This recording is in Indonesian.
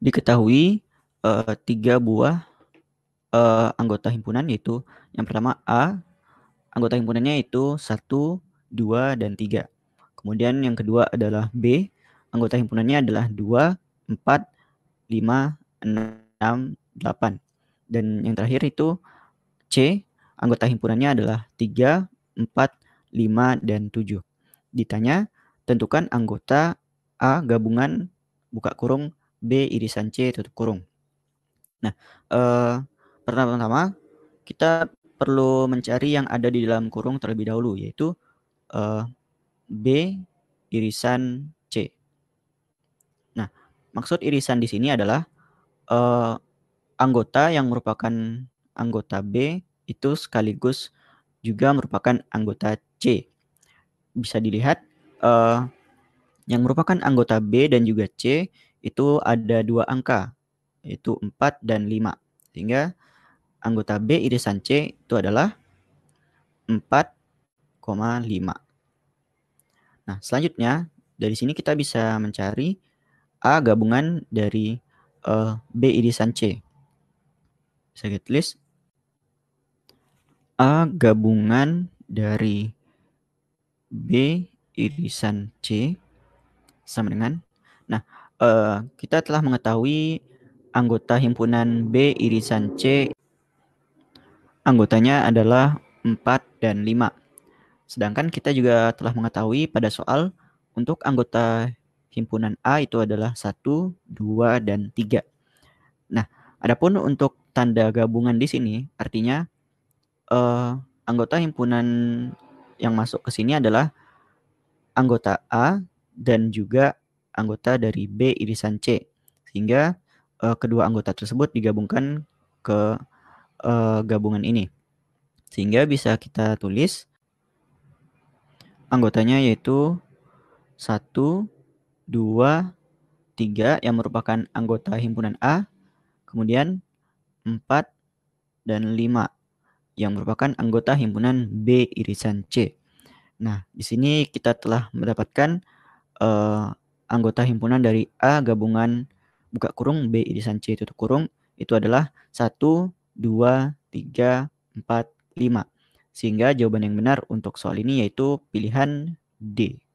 Diketahui uh, tiga buah uh, anggota himpunan yaitu yang pertama A, anggota himpunannya itu 1, 2, dan 3. Kemudian yang kedua adalah B, anggota himpunannya adalah 2, 4, 5, 6, 8. Dan yang terakhir itu C, anggota himpunannya adalah 3, 4, 5, dan 7. Ditanya, tentukan anggota A gabungan buka kurung B irisan C tutup kurung. Nah, eh, pertama-tama kita perlu mencari yang ada di dalam kurung terlebih dahulu, yaitu eh, B irisan C. Nah, maksud irisan di sini adalah eh, anggota yang merupakan anggota B itu sekaligus juga merupakan anggota C. Bisa dilihat uh, yang merupakan anggota B dan juga C itu ada dua angka, yaitu 4 dan 5. Sehingga anggota B irisan C itu adalah 4,5. Nah, selanjutnya dari sini kita bisa mencari A gabungan dari uh, B irisan C sakit list A gabungan dari B irisan C sama dengan nah uh, kita telah mengetahui anggota himpunan B irisan C anggotanya adalah 4 dan 5 sedangkan kita juga telah mengetahui pada soal untuk anggota himpunan A itu adalah 1, 2, dan 3 Adapun untuk tanda gabungan di sini artinya uh, anggota himpunan yang masuk ke sini adalah anggota A dan juga anggota dari B irisan C sehingga uh, kedua anggota tersebut digabungkan ke uh, gabungan ini sehingga bisa kita tulis anggotanya yaitu 1 2 3 yang merupakan anggota himpunan A Kemudian 4 dan 5 yang merupakan anggota himpunan B irisan C. Nah, di sini kita telah mendapatkan uh, anggota himpunan dari A gabungan buka kurung B irisan C tutup kurung itu adalah 1 2 3 4 5. Sehingga jawaban yang benar untuk soal ini yaitu pilihan D.